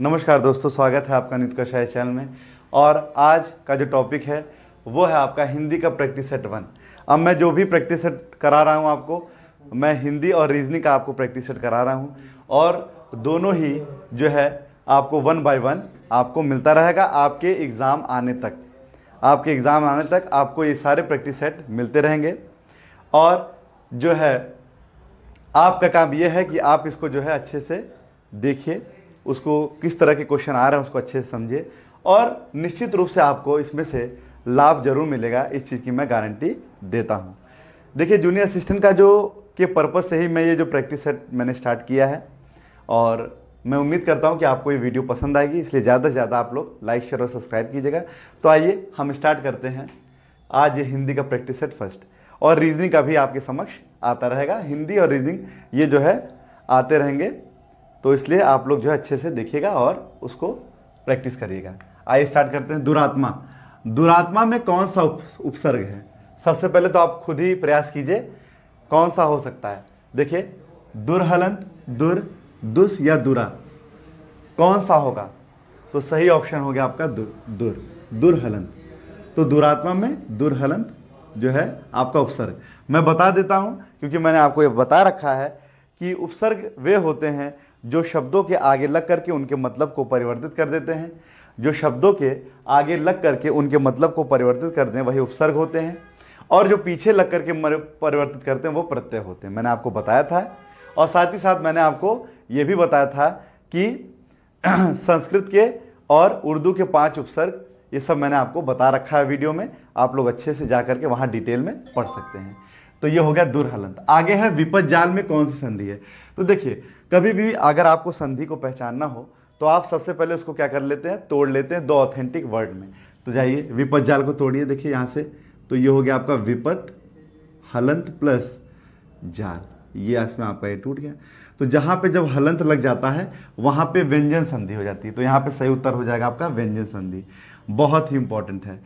नमस्कार दोस्तों स्वागत है आपका नित का चैनल में और आज का जो टॉपिक है वो है आपका हिंदी का प्रैक्टिस सेट वन अब मैं जो भी प्रैक्टिस सेट करा रहा हूँ आपको मैं हिंदी और रीजनिंग का आपको प्रैक्टिस सेट करा रहा हूँ और दोनों ही जो है आपको वन बाय वन आपको मिलता रहेगा आपके एग्ज़ाम आने तक आपके एग्ज़ाम आने तक आपको ये सारे प्रैक्टिस सेट मिलते रहेंगे और जो है आपका काम यह है कि आप इसको जो है अच्छे से देखिए उसको किस तरह के क्वेश्चन आ रहे हैं उसको अच्छे से समझे और निश्चित रूप से आपको इसमें से लाभ जरूर मिलेगा इस चीज़ की मैं गारंटी देता हूँ देखिए जूनियर असिस्टेंट का जो के पर्पज़ से ही मैं ये जो प्रैक्टिस सेट मैंने स्टार्ट किया है और मैं उम्मीद करता हूँ कि आपको ये वीडियो पसंद आएगी इसलिए ज़्यादा से ज़्यादा आप लोग लाइक शेयर और सब्सक्राइब कीजिएगा तो आइए हम स्टार्ट करते हैं आज ये हिंदी का प्रैक्टिस सेट फर्स्ट और रीजनिंग का भी आपके समक्ष आता रहेगा हिंदी और रीजनिंग ये जो है आते रहेंगे तो इसलिए आप लोग जो है अच्छे से देखिएगा और उसको प्रैक्टिस करिएगा आइए स्टार्ट करते हैं दुरात्मा दुरात्मा में कौन सा उपसर्ग है सबसे पहले तो आप खुद ही प्रयास कीजिए कौन सा हो सकता है देखिए दुर्हलंत दुर दुस या दुरा कौन सा होगा तो सही ऑप्शन हो गया आपका दुर दुर दुर्हलंत तो दुरात्मा में दुर्हलंत जो है आपका उपसर्ग मैं बता देता हूँ क्योंकि मैंने आपको ये बता रखा है कि उपसर्ग वे होते हैं जो शब्दों के आगे लग करके उनके मतलब को परिवर्तित कर देते हैं जो शब्दों के आगे लग करके उनके मतलब को परिवर्तित करते हैं वही उपसर्ग होते हैं और जो पीछे लग करके परिवर्तित करते हैं वो प्रत्यय होते हैं मैंने आपको बताया था और साथ ही साथ मैंने आपको ये भी बताया था कि संस्कृत के और उर्दू के पांच उपसर्ग ये सब मैंने आपको बता रखा है वीडियो में आप लोग अच्छे से जा करके वहाँ डिटेल में पढ़ सकते हैं तो ये हो गया दुर्हलंत आगे है विपद जाल में कौन सी संधि है तो देखिए कभी भी अगर आपको संधि को पहचानना हो तो आप सबसे पहले उसको क्या कर लेते हैं तोड़ लेते हैं दो ऑथेंटिक वर्ड में तो जाइए विपद जाल को तोड़िए देखिए यहाँ से तो ये हो गया आपका विपद हलंत प्लस जाल ये इसमें आपका ये टूट गया तो जहाँ पे जब हलंत लग जाता है वहाँ पे व्यंजन संधि हो जाती है तो यहाँ पे सही उत्तर हो जाएगा आपका व्यंजन संधि बहुत ही इंपॉर्टेंट है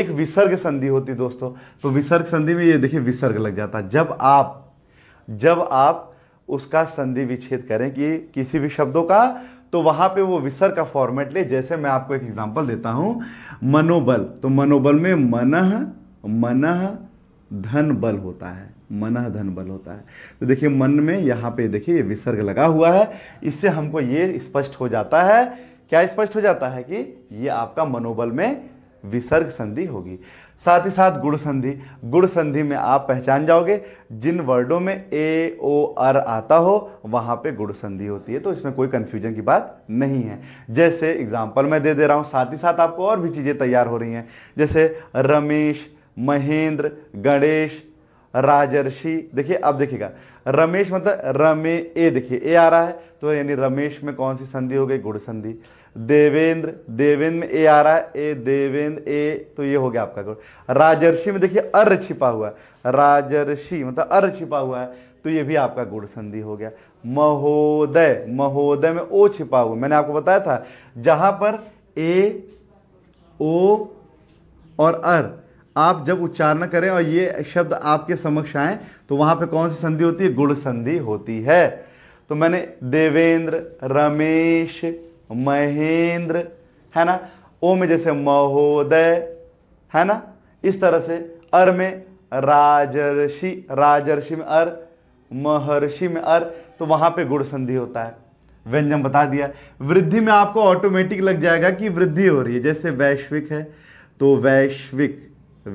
एक विसर्ग संधि होती है दोस्तों तो विसर्ग संधि में ये देखिए विसर्ग लग जाता है जब आप जब आप उसका संधि विच्छेद करें कि किसी भी शब्दों का तो वहां पे वो विसर का फॉर्मेट ले जैसे मैं आपको एक एग्जांपल देता हूं मनोबल तो मनोबल में मनह मनह धन बल होता है मनह धन बल होता है तो देखिए मन में यहां पे देखिए ये विसर्ग लगा हुआ है इससे हमको ये स्पष्ट हो जाता है क्या स्पष्ट हो जाता है कि ये आपका मनोबल में विसर्ग संधि होगी साथ ही साथ गुड़ संधि गुड़ संधि में आप पहचान जाओगे जिन वर्डों में ए ओ आर आता हो वहाँ पे गुड़ संधि होती है तो इसमें कोई कन्फ्यूजन की बात नहीं है जैसे एग्जाम्पल मैं दे दे रहा हूँ साथ ही साथ आपको और भी चीज़ें तैयार हो रही हैं जैसे रमेश महेंद्र गणेश राजर्षि देखिए अब देखिएगा रमेश मतलब रमे ए देखिए ए आ रहा है तो यानी रमेश में कौन सी संधि हो गई गुड़ संधि देवेंद्र देवेंद्र में ए आ रहा है ए देवेंद्र ए तो ये हो गया आपका गुण राजर्षि में देखिए अर छिपा हुआ है राजर्षि मतलब अर छिपा हुआ है तो ये भी आपका गुण संधि हो गया महोदय महोदय में ओ छिपा हुआ मैंने आपको बताया था जहां पर ए ओ और अर आप जब उच्चारण करें और ये शब्द आपके समक्ष आए तो वहां पे कौन सी संधि होती है गुण संधि होती है तो मैंने देवेंद्र रमेश महेंद्र है ना ओ में जैसे महोदय है ना इस तरह से अर में राजर्षि राजर्षि में अर महर्षि में अर तो वहां पे गुड़ संधि होता है व्यंजन बता दिया वृद्धि में आपको ऑटोमेटिक लग जाएगा कि वृद्धि हो रही है जैसे वैश्विक है तो वैश्विक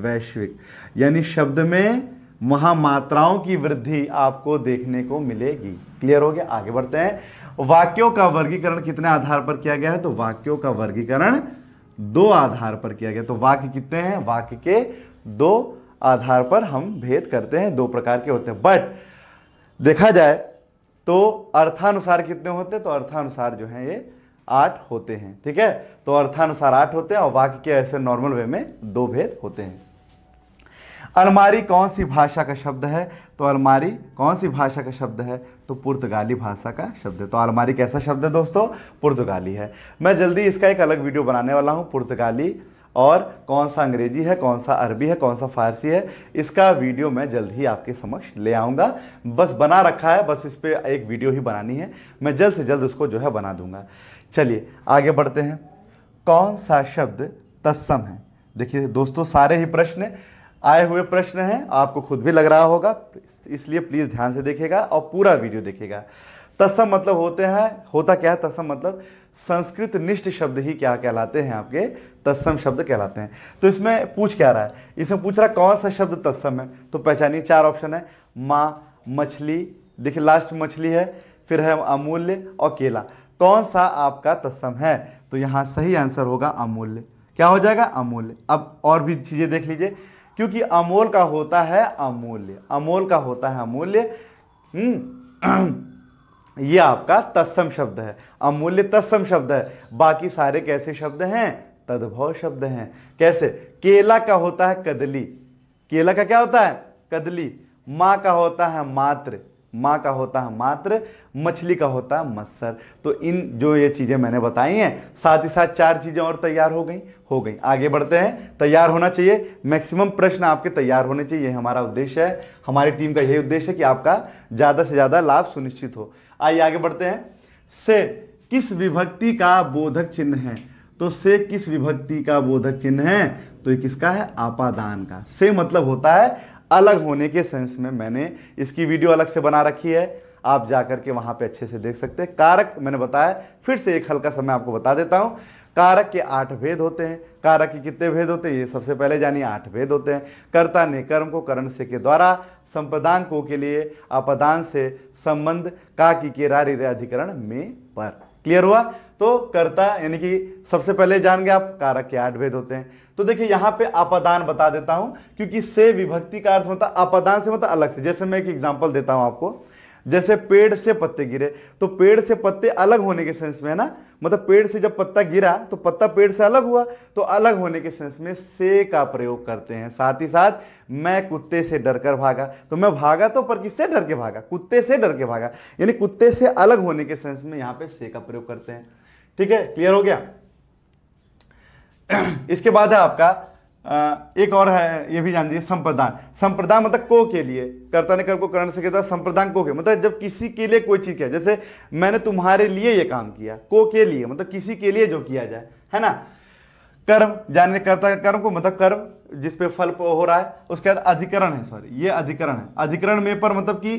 वैश्विक यानी शब्द में महामात्राओं की वृद्धि आपको देखने को मिलेगी क्लियर हो गया आगे बढ़ते हैं वाक्यों का वर्गीकरण कितने आधार पर किया गया है तो वाक्यों का वर्गीकरण दो आधार पर किया गया तो वाक्य कितने हैं वाक्य के दो आधार पर हम भेद करते हैं दो प्रकार के होते हैं बट देखा जाए तो अर्थानुसार कितने होते हैं तो अर्थानुसार जो है ये आठ होते हैं ठीक है तो अर्थानुसार आठ होते हैं और वाक्य के ऐसे नॉर्मल वे में दो भेद होते हैं अलमारी कौन सी भाषा का शब्द है तो अलमारी कौन सी भाषा का शब्द है तो पुर्तगाली भाषा का शब्द है तो अलमारी कैसा शब्द है दोस्तों पुर्तगाली है मैं जल्दी इसका एक अलग वीडियो बनाने वाला हूँ पुर्तगाली और कौन सा अंग्रेजी है कौन सा अरबी है कौन सा फारसी है इसका वीडियो मैं जल्द ही आपके समक्ष ले आऊँगा बस बना रखा है बस इस पर एक वीडियो ही बनानी है मैं जल्द से जल्द उसको जो है बना दूंगा चलिए आगे बढ़ते हैं कौन सा शब्द तस्सम है देखिए दोस्तों सारे ही प्रश्न आए हुए प्रश्न हैं आपको खुद भी लग रहा होगा इसलिए प्लीज़ ध्यान से देखेगा और पूरा वीडियो देखेगा तत्सम मतलब होते हैं होता क्या है तत्सम मतलब संस्कृत निष्ठ शब्द ही क्या कहलाते हैं आपके तत्सम शब्द कहलाते हैं तो इसमें पूछ क्या रहा है इसमें पूछ रहा कौन सा शब्द तत्सम है तो पहचानिए चार ऑप्शन है माँ मछली देखिए लास्ट मछली है फिर है अमूल्य और केला कौन सा आपका तत्सम है तो यहाँ सही आंसर होगा अमूल्य क्या हो जाएगा अमूल्य अब और भी चीज़ें देख लीजिए क्योंकि अमोल का होता है अमूल्य अमोल का होता है अमूल्य हम्म। ये आपका तत्सम शब्द है अमूल्य तत्सम शब्द है बाकी सारे कैसे शब्द हैं तद्भव शब्द हैं कैसे केला का होता है कदली केला का क्या होता है कदली माँ का होता है मात्र माँ का होता है मात्र मछली का होता है मत्सर तो इन जो ये चीज़ें मैंने बताई हैं साथ ही साथ चार चीज़ें और तैयार हो गई हो गई आगे बढ़ते हैं तैयार होना चाहिए मैक्सिमम प्रश्न आपके तैयार होने चाहिए हमारा उद्देश्य है हमारी टीम का यही उद्देश्य है कि आपका ज़्यादा से ज़्यादा लाभ सुनिश्चित हो आइए आगे बढ़ते हैं से किस विभक्ति का बोधक चिन्ह है तो से किस विभक्ति का बोधक चिन्ह है तो ये किसका है आपादान का से मतलब होता है अलग होने के सेंस में मैंने इसकी वीडियो अलग से बना रखी है आप जा करके के वहाँ पे अच्छे से देख सकते हैं कारक मैंने बताया फिर से एक हल्का समय आपको बता देता हूँ कारक के आठ भेद होते हैं कारक के कितने भेद होते हैं ये सबसे पहले जानिए आठ भेद होते हैं कर्ता ने कर्म को करण से के द्वारा संपदान को के लिए अपदान से संबंध का की के रारी अधिकरण में पर क्लियर हुआ तो कर्ता यानी कि सबसे पहले जान गए आप कारक के आठ भेद होते हैं तो देखिए यहां पे आपदान बता देता हूं क्योंकि से विभक्ति का अर्थ होता मतलब, है से मतलब अलग से जैसे मैं एक एग्जाम्पल देता हूं आपको जैसे पेड़ से पत्ते गिरे तो पेड़ से पत्ते अलग होने के सेंस में है ना मतलब पेड़ से जब पत्ता गिरा तो पत्ता पेड़ से अलग हुआ तो अलग होने के सेंस में से का प्रयोग करते हैं साथ ही साथ मैं कुत्ते से डर कर भागा तो मैं भागा तो पर किससे डर के भागा कुत्ते से डर के भागा यानी कुत्ते से अलग होने के सेंस में यहां पर से का प्रयोग करते हैं ठीक है क्लियर हो गया इसके बाद है आपका एक और है ये भी जान दीजिए संप्रदान संप्रदान मतलब को के लिए कर्ता ने कर्म को करण से कहता संप्रदान को के मतलब जब किसी के लिए कोई चीज़ किया जैसे मैंने तुम्हारे लिए ये काम किया को के लिए मतलब किसी के लिए जो किया जाए है ना कर्म जानने कर्ता कर्म को मतलब कर्म जिस पे फल हो रहा है उसके बाद अधिकरण है सॉरी ये अधिकरण है अधिकरण में पर मतलब कि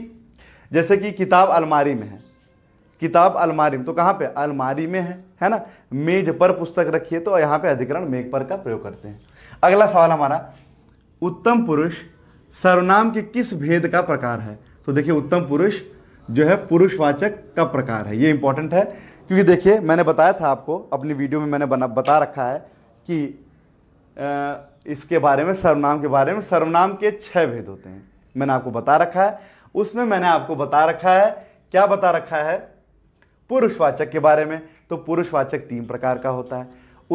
जैसे कि किताब अलमारी में है किताब अलमारी में तो कहाँ पे अलमारी में है है ना मेज पर पुस्तक रखिए तो यहाँ पे अधिकरण मेघ पर का प्रयोग करते हैं अगला सवाल हमारा उत्तम पुरुष सर्वनाम के किस भेद का प्रकार है तो देखिए उत्तम पुरुष जो है पुरुषवाचक का प्रकार है ये इंपॉर्टेंट है क्योंकि देखिए मैंने बताया था आपको अपनी वीडियो में मैंने बना बता रखा है कि आ, इसके बारे में सर्वनाम के बारे में सर्वनाम के छह भेद होते हैं मैंने आपको बता रखा है उसमें मैंने आपको बता रखा है क्या बता रखा है पुरुषवाचक के बारे में तो पुरुषवाचक तीन प्रकार का होता है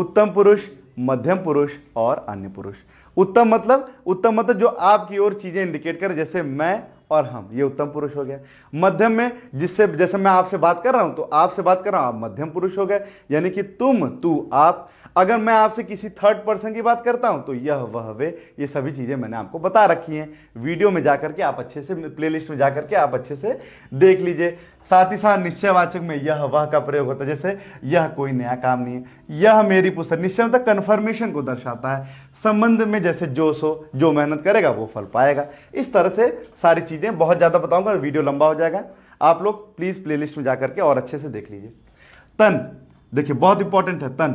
उत्तम पुरुष मध्यम पुरुष और अन्य पुरुष उत्तम मतलब उत्तम मतलब जो आपकी ओर चीज़ें इंडिकेट करें जैसे मैं और हम ये उत्तम पुरुष हो गया मध्यम में जिससे जैसे मैं आपसे बात कर रहा हूं तो आपसे बात कर रहा हूं आप मध्यम पुरुष हो गए यानी कि तुम तू आप अगर मैं आपसे किसी थर्ड पर्सन की बात करता हूं तो यह वह वे ये सभी चीज़ें मैंने आपको बता रखी हैं वीडियो में जाकर के आप अच्छे से प्लेलिस्ट में जाकर के आप अच्छे से देख लीजिए साथ ही साथ निश्चयवाचक में यह वह का प्रयोग होता है जैसे यह कोई नया काम नहीं है यह मेरी पुस्तक निश्चय मतलब कन्फर्मेशन को दर्शाता है संबंध में जैसे जो सो जो मेहनत करेगा वो फल पाएगा इस तरह से सारी चीज़ें चीज़ें बहुत ज़्यादा बताऊंगा वीडियो लंबा हो जाएगा आप लोग प्लीज़ प्लेलिस्ट में जा करके और अच्छे से देख लीजिए तन देखिए बहुत इंपॉर्टेंट है तन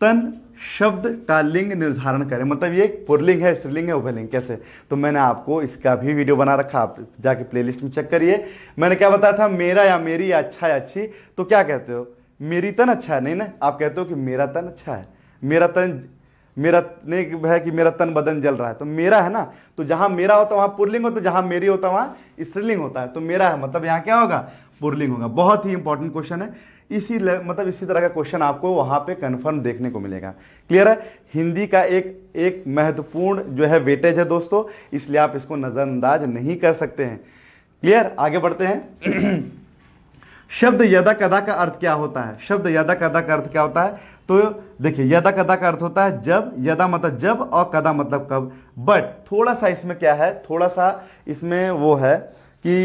तन शब्द का लिंग निर्धारण करें मतलब ये पुरलिंग है स्त्रीलिंग है उभयलिंग कैसे तो मैंने आपको इसका भी वीडियो बना रखा आप जाके प्लेलिस्ट में चेक करिए मैंने क्या बताया था मेरा या मेरी या अच्छा या अच्छी तो क्या कहते हो मेरी तन अच्छा है नहीं ना आप कहते हो कि मेरा तन अच्छा है मेरा तन मेरा नहीं है कि मेरा तन बदन जल रहा है तो मेरा है ना तो जहाँ मेरा होता है वहाँ पुरलिंग होता है जहाँ मेरी होता है वहाँ स्त्रीलिंग होता है तो मेरा है मतलब यहाँ क्या होगा पुरलिंग होगा बहुत ही इंपॉर्टेंट क्वेश्चन है इसी मतलब इसी तरह का क्वेश्चन आपको वहाँ पे कन्फर्म देखने को मिलेगा क्लियर है हिंदी का एक एक महत्वपूर्ण जो है वेटेज है दोस्तों इसलिए आप इसको नज़रअंदाज नहीं कर सकते हैं क्लियर आगे बढ़ते हैं शब्द यदा कदा का अर्थ क्या होता है शब्द यदा कदा का अर्थ क्या होता है तो देखिए यदा कदा का अर्थ होता है जब यदा मतलब जब और कदा मतलब कब बट थोड़ा सा इसमें क्या है थोड़ा सा इसमें वो है कि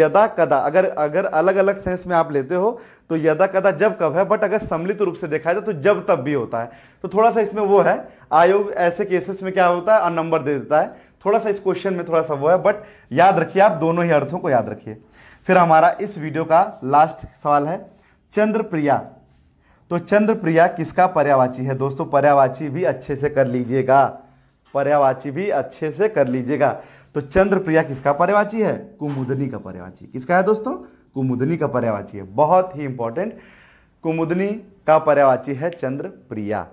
यदा कदा अगर अगर अलग अलग सेंस में आप लेते हो तो यदा कदा जब कब है बट अगर सम्मिलित रूप से देखा जाए तो जब तब भी होता है तो थोड़ा सा इसमें वो है आयोग ऐसे केसेस में क्या होता है और नंबर दे देता है थोड़ा सा इस क्वेश्चन में थोड़ा सा वो है बट याद रखिए आप दोनों ही अर्थों को याद रखिए फिर हमारा इस वीडियो का लास्ट सवाल है चंद्रप्रिया तो चंद्रप्रिया किसका पर्यावाची है दोस्तों पर्यावाची भी अच्छे से कर लीजिएगा पर्यावाची भी अच्छे से कर लीजिएगा तो चंद्रप्रिया किसका पर्यावाची है कुमुदनी का पर्यावाची किसका है दोस्तों कुमुदनी का पर्यावाची है बहुत ही इंपॉर्टेंट कुमुदनी का पर्यावाची है चंद्रप्रिया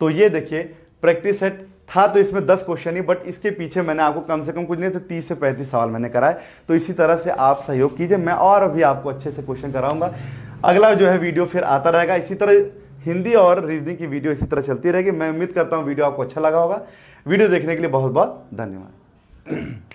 तो ये देखिए प्रैक्टिस सेट था तो इसमें दस क्वेश्चन ही बट इसके पीछे मैंने आपको कम से कम कुछ नहीं तो तीस से पैंतीस सवाल मैंने कराए तो इसी तरह से आप सहयोग कीजिए मैं और अभी आपको अच्छे से क्वेश्चन कराऊंगा अगला जो है वीडियो फिर आता रहेगा इसी तरह हिंदी और रीजनिंग की वीडियो इसी तरह चलती रहेगी मैं उम्मीद करता हूँ वीडियो आपको अच्छा लगा होगा वीडियो देखने के लिए बहुत बहुत धन्यवाद